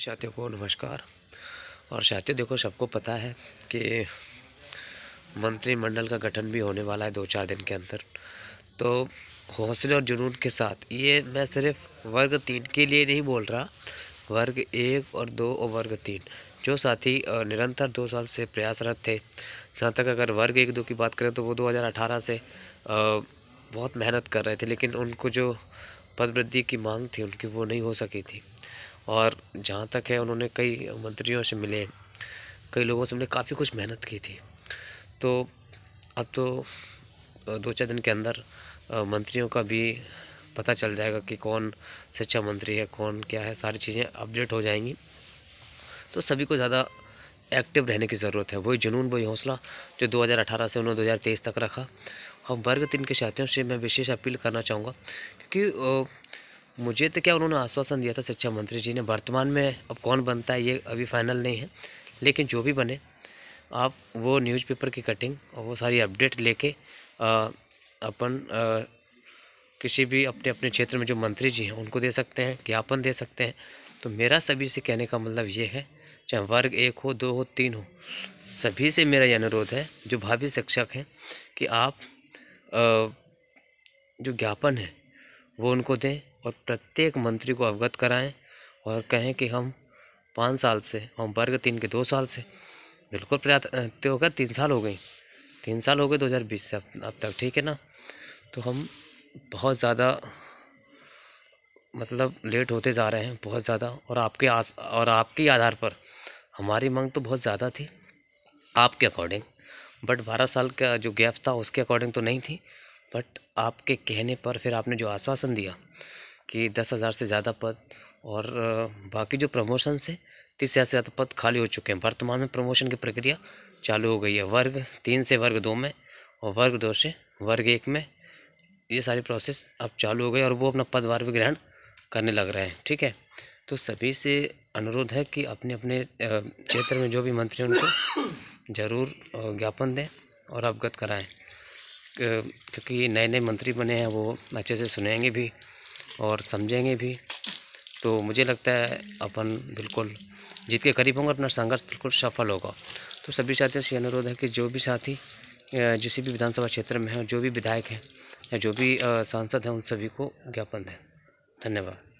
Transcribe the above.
साथियों को नमस्कार और साथियों देखो सबको पता है कि मंत्रिमंडल का गठन भी होने वाला है दो चार दिन के अंदर तो हौसले और जुनून के साथ ये मैं सिर्फ वर्ग तीन के लिए नहीं बोल रहा वर्ग एक और दो और वर्ग तीन जो साथी निरंतर दो साल से प्रयासरत थे जहाँ तक अगर वर्ग एक दो की बात करें तो वो 2018 से बहुत मेहनत कर रहे थे लेकिन उनको जो पद वृद्धि की मांग थी उनकी वो नहीं हो सकी थी और जहाँ तक है उन्होंने कई मंत्रियों से मिले कई लोगों से मिले काफ़ी कुछ मेहनत की थी तो अब तो दो चार दिन के अंदर मंत्रियों का भी पता चल जाएगा कि कौन शिक्षा मंत्री है कौन क्या है सारी चीज़ें अपडेट हो जाएंगी तो सभी को ज़्यादा एक्टिव रहने की ज़रूरत है वही जुनून वही हौसला जो 2018 से उन्होंने 2023 तक रखा हम वर्ग तीन के साथियों से मैं विशेष अपील करना चाहूँगा क्योंकि मुझे तो क्या उन्होंने आश्वासन दिया था शिक्षा मंत्री जी ने वर्तमान में अब कौन बनता है ये अभी फाइनल नहीं है लेकिन जो भी बने आप वो न्यूज़पेपर की कटिंग और वो सारी अपडेट लेके अपन किसी भी अपने अपने क्षेत्र में जो मंत्री जी हैं उनको दे सकते हैं ज्ञापन दे सकते हैं तो मेरा सभी से कहने का मतलब ये है चाहे वर्ग एक हो दो हो तीन हो सभी से मेरा ये अनुरोध है जो भावी शिक्षक हैं कि आप जो ज्ञापन है वो उनको दें और प्रत्येक मंत्री को अवगत कराएं और कहें कि हम पाँच साल से हम वर्ग तीन के दो साल से बिल्कुल प्रयास तो होगा तीन साल हो गई तीन साल हो गए 2020 से अब तक ठीक है ना तो हम बहुत ज़्यादा मतलब लेट होते जा रहे हैं बहुत ज़्यादा और आपके आस और आपके आधार पर हमारी मांग तो बहुत ज़्यादा थी आपके अकॉर्डिंग बट बारह साल का जो गैप था उसके अकॉर्डिंग तो नहीं थी बट आपके कहने पर फिर आपने जो आश्वासन दिया कि दस हज़ार से ज़्यादा पद और बाकी जो प्रमोशन से तीस हज़ार से ज़्यादा पद खाली हो चुके हैं वर्तमान में प्रमोशन की प्रक्रिया चालू हो गई है वर्ग तीन से वर्ग दो में और वर्ग दो से वर्ग एक में ये सारी प्रोसेस अब चालू हो गई और वो अपना पदभार भी ग्रहण करने लग रहे हैं ठीक है तो सभी से अनुरोध है कि अपने अपने क्षेत्र में जो भी मंत्री हैं उनको ज़रूर ज्ञापन दें और अवगत कराएँ क्योंकि नए नए मंत्री बने हैं वो अच्छे से सुनेंगे भी और समझेंगे भी तो मुझे लगता है अपन बिल्कुल जीत के करीब होंगे अपना संघर्ष बिल्कुल सफल होगा तो सभी साथियों से अनुरोध है कि जो भी साथी जिस भी विधानसभा क्षेत्र में हैं जो भी विधायक हैं या जो भी सांसद हैं उन सभी को ज्ञापन दें धन्यवाद